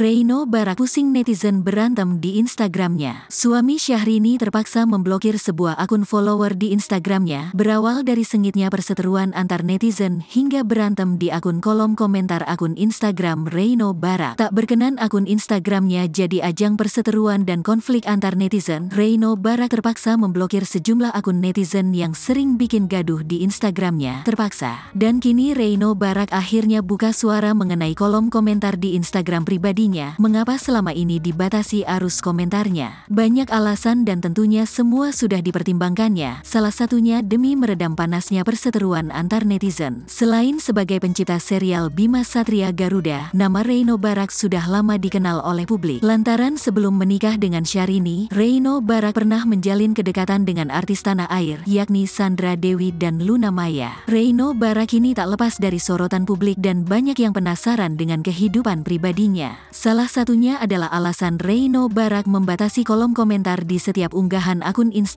Reino Barak pusing netizen berantem di Instagramnya. Suami Syahrini terpaksa memblokir sebuah akun follower di Instagramnya berawal dari sengitnya perseteruan antar netizen hingga berantem di akun kolom komentar akun Instagram Reino Barak. Tak berkenan akun Instagramnya jadi ajang perseteruan dan konflik antar netizen, Reino Barak terpaksa memblokir sejumlah akun netizen yang sering bikin gaduh di Instagramnya. Terpaksa. Dan kini Reino Barak akhirnya buka suara mengenai kolom komentar di Instagram pribadi mengapa selama ini dibatasi arus komentarnya. Banyak alasan dan tentunya semua sudah dipertimbangkannya, salah satunya demi meredam panasnya perseteruan antar netizen. Selain sebagai pencipta serial Bima Satria Garuda, nama Reino Barak sudah lama dikenal oleh publik. Lantaran sebelum menikah dengan Syahrini, Reino Barak pernah menjalin kedekatan dengan artis tanah air, yakni Sandra Dewi dan Luna Maya. Reino Barak ini tak lepas dari sorotan publik dan banyak yang penasaran dengan kehidupan pribadinya. Salah satunya adalah alasan Reino Barak membatasi kolom komentar di setiap unggahan akun Instagram